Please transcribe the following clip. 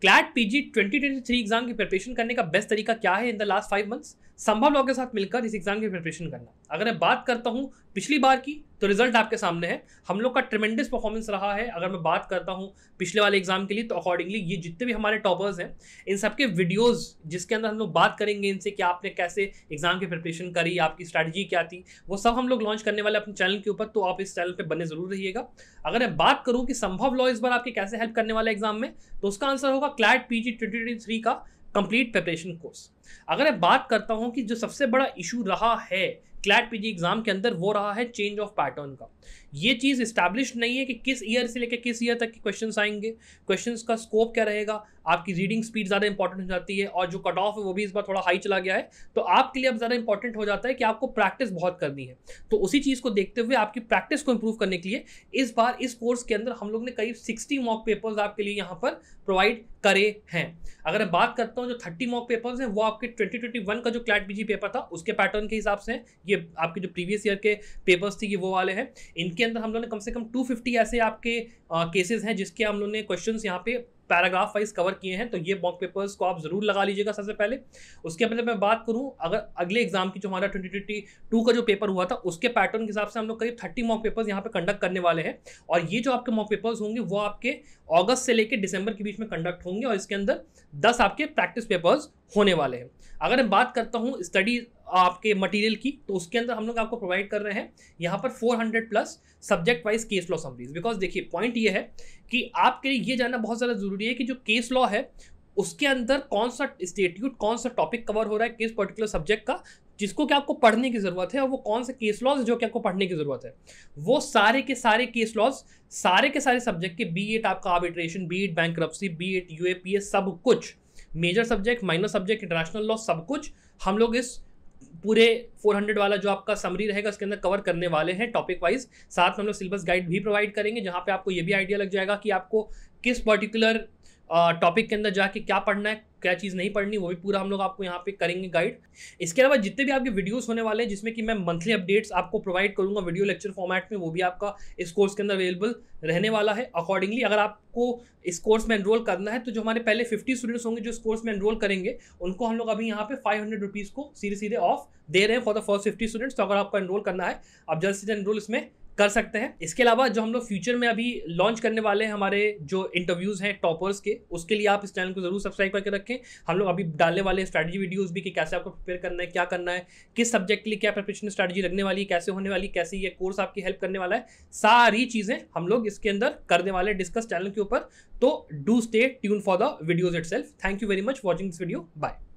CLAT PG 2023 exam की preparation करने का बेस्ट तरीका क्या है in the last five months संभव लोगों के साथ मिलकर इस एग्जाम की प्रिपरेशन करना अगर मैं बात करता हूँ पिछली बार की तो रिजल्ट आपके सामने है हम लोग का ट्रिमेंडस परफॉर्मेंस रहा है अगर मैं बात करता हूँ पिछले वाले एग्जाम के लिए तो अकॉर्डिंगली ये जितने भी हमारे टॉपर्स हैं इन सबके वीडियोस जिसके अंदर हम लोग बात करेंगे इनसे कि आपने कैसे एग्जाम की प्रिपरेशन करी आपकी स्ट्रैटेजी क्या थी वो सब हम लोग लॉन्च करने वाले अपने चैनल के ऊपर तो आप इस चैनल पर बने जरूर रहिएगा अगर मैं बात करूँ कि संभव लॉ इस बार आपके कैसे हेल्प करने वाला एग्जाम में तो उसका आंसर होगा क्लैट पी जी का कंप्लीट प्रिपरेशन कोर्स अगर मैं बात करता हूँ कि जो सबसे बड़ा इशू रहा है क्लैट पीजी एग्ज़ाम के अंदर वो रहा है चेंज ऑफ पैटर्न का ये चीज़ इस्टेब्लिश नहीं है कि किस ईयर से लेकर किस ईयर तक के क्वेश्चन आएंगे क्वेश्चन का स्कोप क्या रहेगा आपकी रीडिंग स्पीड ज़्यादा इंपॉर्टेंट हो जाती है और जो कट ऑफ है वो भी इस बार थोड़ा हाई चला गया है तो आपके लिए अब ज़्यादा इंपॉर्टेंट हो जाता है कि आपको प्रैक्टिस बहुत करनी है तो उसी चीज़ को देखते हुए आपकी प्रैक्टिस को इम्प्रूव करने के लिए इस बार इस कोर्स के अंदर हम लोग ने करीब सिक्सटी मॉक पेपर्स आपके लिए यहाँ पर प्रोवाइड करे हैं अगर मैं बात करता हूँ जो थर्टी मॉक पेपर्स हैं वो आप आपके 2021 का जो क्लैट बीजी पेपर था उसके पैटर्न के हिसाब से ये आपके जो प्रीवियस ईयर के पेपर्स थे ये वो वाले हैं इनके अंदर हम लोगों ने कम से कम 250 ऐसे आपके केसेस हैं जिसके हम लोगों ने क्वेश्चन यहाँ पे पैराग्राफ वाइज कवर किए हैं तो ये मॉक पेपर्स को आप ज़रूर लगा लीजिएगा सबसे पहले उसके पहले मैं बात करूँ अगर अगले एग्जाम की जो हमारा ट्वेंटी ट्वेंटी टू का जो पेपर हुआ था उसके पैटर्न के हिसाब से हम लोग करीब थर्टी मॉक पेपर्स यहाँ पर कंडक्ट करने वाले हैं और ये जो आपके मॉक पेपर्स होंगे वो आपके अगस्त से लेकर दिसंबर के बीच में कंडक्ट होंगे और इसके अंदर दस आपके प्रैक्टिस पेपर्स होने वाले हैं अगर मैं बात करता हूँ स्टडी आपके मटेरियल की तो उसके अंदर हम लोग आपको प्रोवाइड कर रहे हैं यहाँ पर 400 plus subject wise case law summaries because देखिए पॉइंट ये है कि आपके लिए ये जानना बहुत ज़्यादा ज़रूरी है कि जो केस लॉ है उसके अंदर कौन सा स्टेट्यूट कौन सा टॉपिक कवर हो रहा है किस पर्टिकुलर सब्जेक्ट का जिसको कि आपको पढ़ने की ज़रूरत है और वो कौन से केस लॉज जो कि आपको पढ़ने की ज़रूरत है वो सारे के सारे केस लॉज सारे के सारे सब्जेक्ट के बी एट आपका arbitration be it bank be it you सब कुछ major subject minor subject international law सब कुछ हम लोग इस पूरे 400 वाला जो आपका समरी रहेगा उसके अंदर कवर करने वाले हैं टॉपिक वाइज साथ में हम लोग सिलेबस गाइड भी प्रोवाइड करेंगे जहाँ पे आपको ये भी आइडिया लग जाएगा कि आपको किस पर्टिकुलर टॉपिक के अंदर जाके क्या पढ़ना है क्या चीज़ नहीं पढ़नी वो भी पूरा हम लोग आपको यहाँ पे करेंगे गाइड इसके अलावा जितने भी आपके वीडियोस होने वाले हैं जिसमें कि मैं मंथली अपडेट्स आपको प्रोवाइड करूँगा वीडियो लेक्चर फॉर्मेट में वो भी आपका इस कोर्स के अंदर अवेलेबल रहने वाला है अकॉर्डिंगली अगर आपको इस कोर्स में एनरोल करना है तो जो हमारे पहले फिफ्टी स्टूडेंट्स होंगे जो इस कोर्स में एनरोल करेंगे उनको हम लोग अभी यहाँ पे फाइव हंड्रेड को सीधे सीधे ऑफ दे रहे हैं for the first fifty students तो अगर आपको एनरोल करना है आप जल्द से जल्द एनरोल इसमें कर सकते हैं इसके अलावा जो हम लोग फ्यूचर में अभी लॉन्च करने वाले हैं हमारे जो इंटरव्यूज़ हैं टॉपर्स के उसके लिए आप इस चैनल को जरूर सब्सक्राइब करके रखें हम लोग अभी डालने वाले स्ट्रैटेजी वीडियोज़ भी कि कैसे आपको प्रिपेयर करना है क्या करना है किस सब्जेक्ट के लिए क्या प्रिपरेशन स्ट्रैटेजी लगने वाली है कैसे होने वाली कैसे ये कोर्स आपकी हेल्प करने वाला है सारी चीज़ें हम लोग इसके अंदर करने वाले डिस्कस चैनल के ऊपर तो do stay tune for the videos it thank you very much watching this video bye